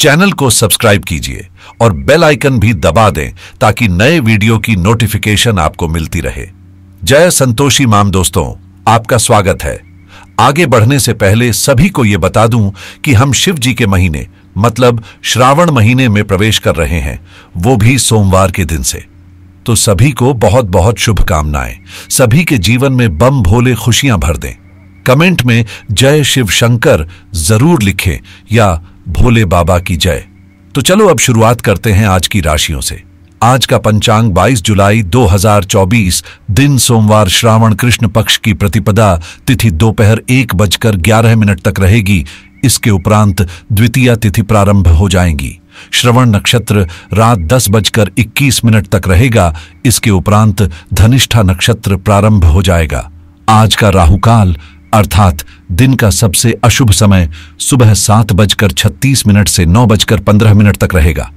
channel को subscribe कीजिए और बेल आइकन भी दबा दें ताकि नए वीडियो की नोटिफिकेशन आपको मिलती रहे जय संतोषी माम दोस्तों आपका स्वागत है आगे बढ़ने से पहले सभी को यह बता दूं कि हम शिव जी के महीने मतलब श्रावण महीने में प्रवेश कर रहे हैं वो भी सोमवार के दिन से तो सभी को बहुत बहुत शुभकामनाएं सभी के जीवन में बम भोले खुशियां भर दें कमेंट में जय शिव शंकर जरूर लिखें या भोले बाबा की जय तो चलो अब शुरुआत करते हैं आज की राशियों से आज का पंचांग 22 जुलाई 2024 दिन सोमवार श्रावण कृष्ण पक्ष की प्रतिपदा तिथि दोपहर एक बजकर ग्यारह मिनट तक रहेगी इसके उपरांत द्वितीय तिथि प्रारंभ हो जाएंगी श्रवण नक्षत्र रात दस बजकर इक्कीस मिनट तक रहेगा इसके उपरांत धनिष्ठा नक्षत्र प्रारंभ हो जाएगा आज का राहुकाल अर्थात दिन का सबसे अशुभ समय सुबह सात बजकर छत्तीस मिनट से नौ बजकर पंद्रह मिनट तक रहेगा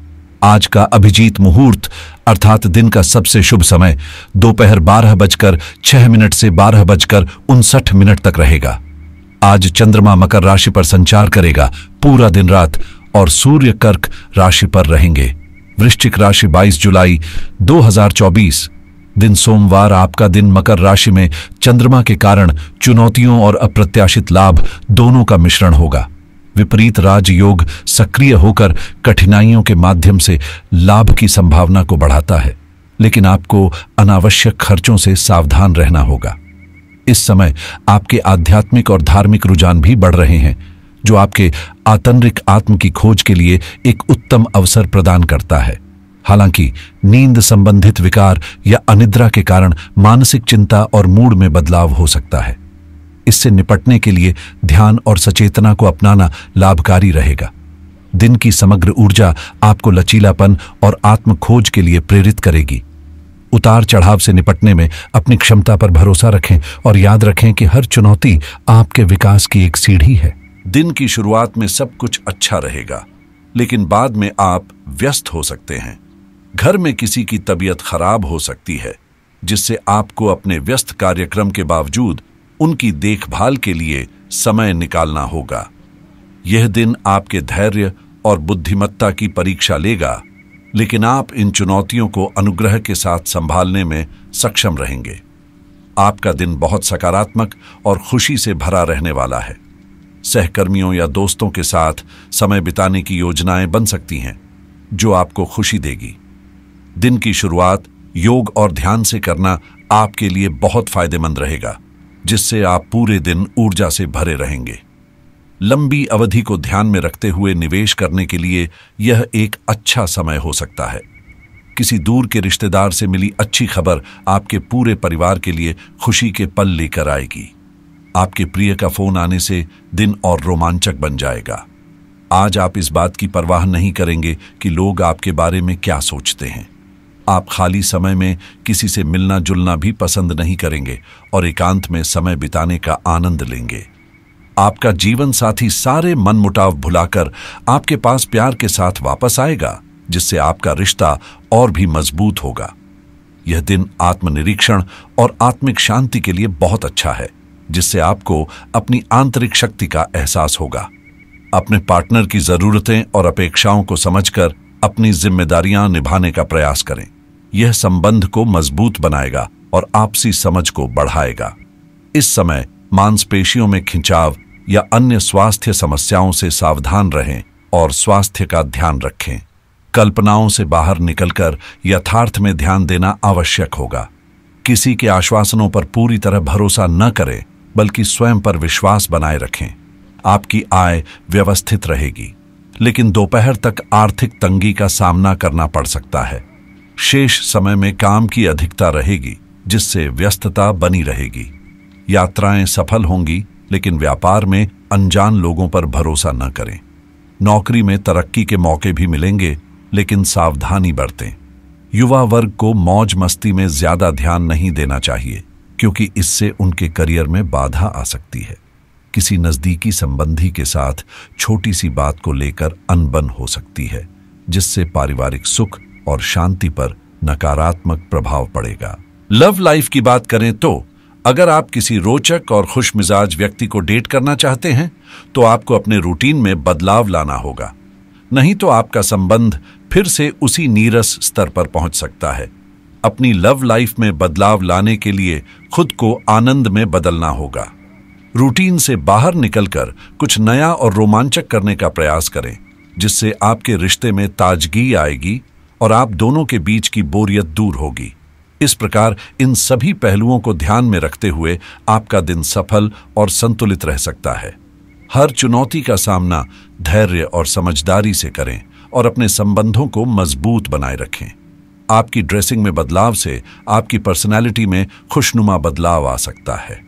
आज का अभिजीत मुहूर्त अर्थात दिन का सबसे शुभ समय दोपहर बारह बजकर छह मिनट से बारह बजकर उनसठ मिनट तक रहेगा आज चंद्रमा मकर राशि पर संचार करेगा पूरा दिन रात और सूर्य कर्क राशि पर रहेंगे वृश्चिक राशि 22 जुलाई 2024 दिन सोमवार आपका दिन मकर राशि में चंद्रमा के कारण चुनौतियों और अप्रत्याशित लाभ दोनों का मिश्रण होगा विपरीत राजयोग सक्रिय होकर कठिनाइयों के माध्यम से लाभ की संभावना को बढ़ाता है लेकिन आपको अनावश्यक खर्चों से सावधान रहना होगा इस समय आपके आध्यात्मिक और धार्मिक रुझान भी बढ़ रहे हैं जो आपके आतंरिक आत्म की खोज के लिए एक उत्तम अवसर प्रदान करता है हालांकि नींद संबंधित विकार या अनिद्रा के कारण मानसिक चिंता और मूड में बदलाव हो सकता है इससे निपटने के लिए ध्यान और सचेतना को अपनाना लाभकारी रहेगा दिन की समग्र ऊर्जा आपको लचीलापन और आत्मखोज के लिए प्रेरित करेगी उतार चढ़ाव से निपटने में अपनी क्षमता पर भरोसा रखें और याद रखें कि हर चुनौती आपके विकास की एक सीढ़ी है दिन की शुरुआत में सब कुछ अच्छा रहेगा लेकिन बाद में आप व्यस्त हो सकते हैं घर में किसी की तबीयत खराब हो सकती है जिससे आपको अपने व्यस्त कार्यक्रम के बावजूद उनकी देखभाल के लिए समय निकालना होगा यह दिन आपके धैर्य और बुद्धिमत्ता की परीक्षा लेगा लेकिन आप इन चुनौतियों को अनुग्रह के साथ संभालने में सक्षम रहेंगे आपका दिन बहुत सकारात्मक और खुशी से भरा रहने वाला है सहकर्मियों या दोस्तों के साथ समय बिताने की योजनाएं बन सकती हैं जो आपको खुशी देगी दिन की शुरुआत योग और ध्यान से करना आपके लिए बहुत फायदेमंद रहेगा जिससे आप पूरे दिन ऊर्जा से भरे रहेंगे लंबी अवधि को ध्यान में रखते हुए निवेश करने के लिए यह एक अच्छा समय हो सकता है किसी दूर के रिश्तेदार से मिली अच्छी खबर आपके पूरे परिवार के लिए खुशी के पल लेकर आएगी आपके प्रिय का फोन आने से दिन और रोमांचक बन जाएगा आज आप इस बात की परवाह नहीं करेंगे कि लोग आपके बारे में क्या सोचते हैं आप खाली समय में किसी से मिलना जुलना भी पसंद नहीं करेंगे और एकांत में समय बिताने का आनंद लेंगे आपका जीवन साथी सारे मनमुटाव भुलाकर आपके पास प्यार के साथ वापस आएगा जिससे आपका रिश्ता और भी मजबूत होगा यह दिन आत्मनिरीक्षण और आत्मिक शांति के लिए बहुत अच्छा है जिससे आपको अपनी आंतरिक शक्ति का एहसास होगा अपने पार्टनर की जरूरतें और अपेक्षाओं को समझकर अपनी जिम्मेदारियां निभाने का प्रयास करें यह संबंध को मजबूत बनाएगा और आपसी समझ को बढ़ाएगा इस समय मांसपेशियों में खिंचाव या अन्य स्वास्थ्य समस्याओं से सावधान रहें और स्वास्थ्य का ध्यान रखें कल्पनाओं से बाहर निकलकर यथार्थ में ध्यान देना आवश्यक होगा किसी के आश्वासनों पर पूरी तरह भरोसा न करें बल्कि स्वयं पर विश्वास बनाए रखें आपकी आय व्यवस्थित रहेगी लेकिन दोपहर तक आर्थिक तंगी का सामना करना पड़ सकता है शेष समय में काम की अधिकता रहेगी जिससे व्यस्तता बनी रहेगी यात्राएं सफल होंगी लेकिन व्यापार में अनजान लोगों पर भरोसा न करें नौकरी में तरक्की के मौके भी मिलेंगे लेकिन सावधानी बरतें युवा वर्ग को मौज मस्ती में ज्यादा ध्यान नहीं देना चाहिए क्योंकि इससे उनके करियर में बाधा आ सकती है किसी नज़दीकी संबंधी के साथ छोटी सी बात को लेकर अनबन हो सकती है जिससे पारिवारिक सुख और शांति पर नकारात्मक प्रभाव पड़ेगा लव लाइफ की बात करें तो अगर आप किसी रोचक और खुश मिजाज व्यक्ति को डेट करना चाहते हैं तो आपको अपने रूटीन में बदलाव लाना होगा नहीं तो आपका संबंध फिर से उसी नीरस स्तर पर पहुंच सकता है अपनी लव लाइफ में बदलाव लाने के लिए खुद को आनंद में बदलना होगा रूटीन से बाहर निकलकर कुछ नया और रोमांचक करने का प्रयास करें जिससे आपके रिश्ते में ताजगी आएगी और आप दोनों के बीच की बोरियत दूर होगी इस प्रकार इन सभी पहलुओं को ध्यान में रखते हुए आपका दिन सफल और संतुलित रह सकता है हर चुनौती का सामना धैर्य और समझदारी से करें और अपने संबंधों को मजबूत बनाए रखें आपकी ड्रेसिंग में बदलाव से आपकी पर्सनैलिटी में खुशनुमा बदलाव आ सकता है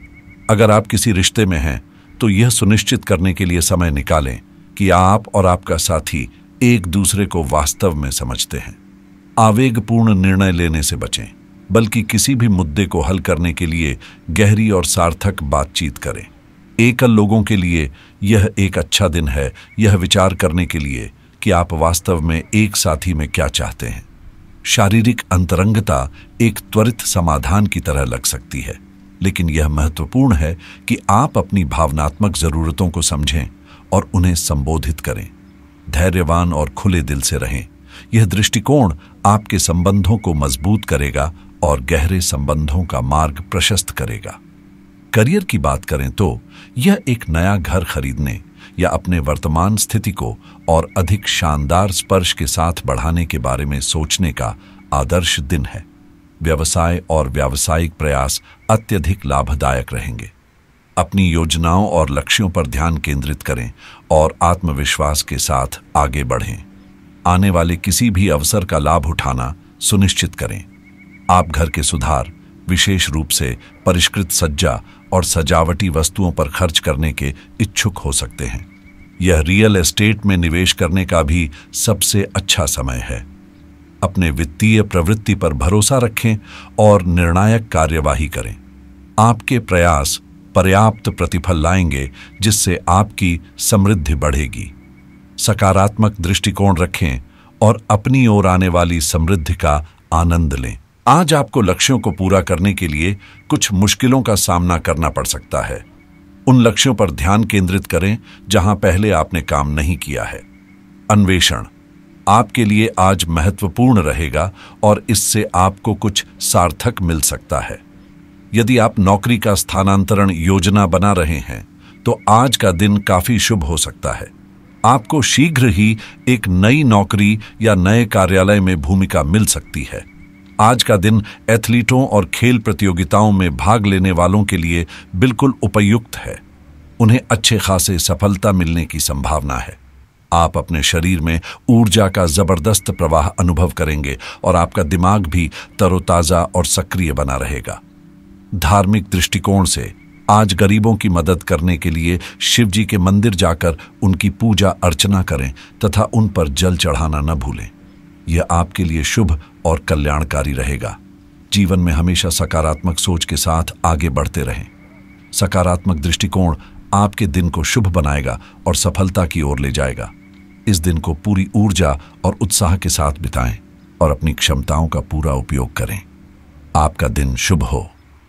अगर आप किसी रिश्ते में हैं तो यह सुनिश्चित करने के लिए समय निकालें कि आप और आपका साथी एक दूसरे को वास्तव में समझते हैं आवेगपूर्ण निर्णय लेने से बचें बल्कि किसी भी मुद्दे को हल करने के लिए गहरी और सार्थक बातचीत करें एकल लोगों के लिए यह एक अच्छा दिन है यह विचार करने के लिए कि आप वास्तव में एक साथी में क्या चाहते हैं शारीरिक अंतरंगता एक त्वरित समाधान की तरह लग सकती है लेकिन यह महत्वपूर्ण है कि आप अपनी भावनात्मक ज़रूरतों को समझें और उन्हें संबोधित करें धैर्यवान और खुले दिल से रहें यह दृष्टिकोण आपके संबंधों को मजबूत करेगा और गहरे संबंधों का मार्ग प्रशस्त करेगा करियर की बात करें तो यह एक नया घर खरीदने या अपने वर्तमान स्थिति को और अधिक शानदार स्पर्श के साथ बढ़ाने के बारे में सोचने का आदर्श दिन है व्यवसाय और व्यावसायिक प्रयास अत्यधिक लाभदायक रहेंगे अपनी योजनाओं और लक्ष्यों पर ध्यान केंद्रित करें और आत्मविश्वास के साथ आगे बढ़ें आने वाले किसी भी अवसर का लाभ उठाना सुनिश्चित करें आप घर के सुधार विशेष रूप से परिष्कृत सज्जा और सजावटी वस्तुओं पर खर्च करने के इच्छुक हो सकते हैं यह रियल एस्टेट में निवेश करने का भी सबसे अच्छा समय है अपने वित्तीय प्रवृत्ति पर भरोसा रखें और निर्णायक कार्यवाही करें आपके प्रयास पर्याप्त प्रतिफल लाएंगे जिससे आपकी समृद्धि बढ़ेगी सकारात्मक दृष्टिकोण रखें और अपनी ओर आने वाली समृद्धि का आनंद लें आज आपको लक्ष्यों को पूरा करने के लिए कुछ मुश्किलों का सामना करना पड़ सकता है उन लक्ष्यों पर ध्यान केंद्रित करें जहां पहले आपने काम नहीं किया है अन्वेषण आपके लिए आज महत्वपूर्ण रहेगा और इससे आपको कुछ सार्थक मिल सकता है यदि आप नौकरी का स्थानांतरण योजना बना रहे हैं तो आज का दिन काफी शुभ हो सकता है आपको शीघ्र ही एक नई नौकरी या नए कार्यालय में भूमिका मिल सकती है आज का दिन एथलीटों और खेल प्रतियोगिताओं में भाग लेने वालों के लिए बिल्कुल उपयुक्त है उन्हें अच्छे खासे सफलता मिलने की संभावना है आप अपने शरीर में ऊर्जा का जबरदस्त प्रवाह अनुभव करेंगे और आपका दिमाग भी तरोताज़ा और सक्रिय बना रहेगा धार्मिक दृष्टिकोण से आज गरीबों की मदद करने के लिए शिव जी के मंदिर जाकर उनकी पूजा अर्चना करें तथा उन पर जल चढ़ाना न भूलें यह आपके लिए शुभ और कल्याणकारी रहेगा जीवन में हमेशा सकारात्मक सोच के साथ आगे बढ़ते रहें सकारात्मक दृष्टिकोण आपके दिन को शुभ बनाएगा और सफलता की ओर ले जाएगा इस दिन को पूरी ऊर्जा और उत्साह के साथ बिताएं और अपनी क्षमताओं का पूरा उपयोग करें आपका दिन शुभ हो